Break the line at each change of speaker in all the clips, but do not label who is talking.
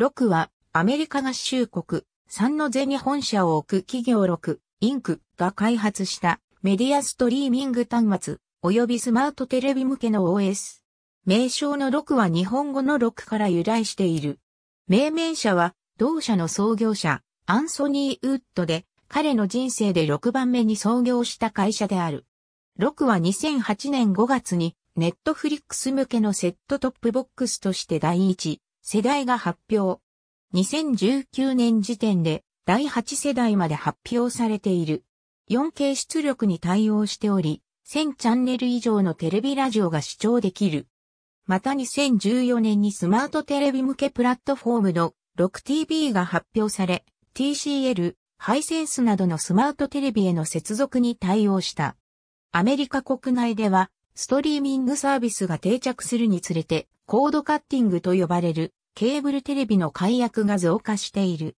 6は、アメリカ合衆国、3の税に本社を置く企業6、インクが開発したメディアストリーミング端末、及びスマートテレビ向けの OS。名称の6は日本語の6から由来している。命名者は、同社の創業者、アンソニー・ウッドで、彼の人生で6番目に創業した会社である。6は2008年5月に、ネットフリックス向けのセットトップボックスとして第1、世代が発表。2019年時点で第8世代まで発表されている。4K 出力に対応しており、1000チャンネル以上のテレビラジオが視聴できる。また2014年にスマートテレビ向けプラットフォームの 6TV が発表され、TCL、ハイセンスなどのスマートテレビへの接続に対応した。アメリカ国内では、ストリーミングサービスが定着するにつれて、コードカッティングと呼ばれるケーブルテレビの解約が増加している。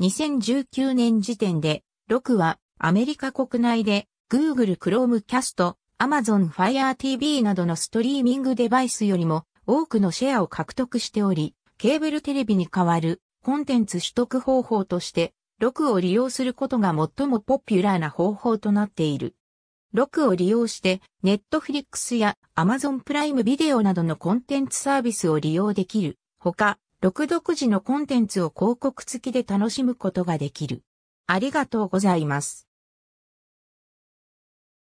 2019年時点で、6はアメリカ国内で Google Chromecast、Amazon Fire TV などのストリーミングデバイスよりも多くのシェアを獲得しており、ケーブルテレビに代わるコンテンツ取得方法として、6を利用することが最もポピュラーな方法となっている。6を利用して、Netflix や Amazon プライムビデオなどのコンテンツサービスを利用できる。ほか、6独自のコンテンツを広告付きで楽しむことができる。ありがと
うございます。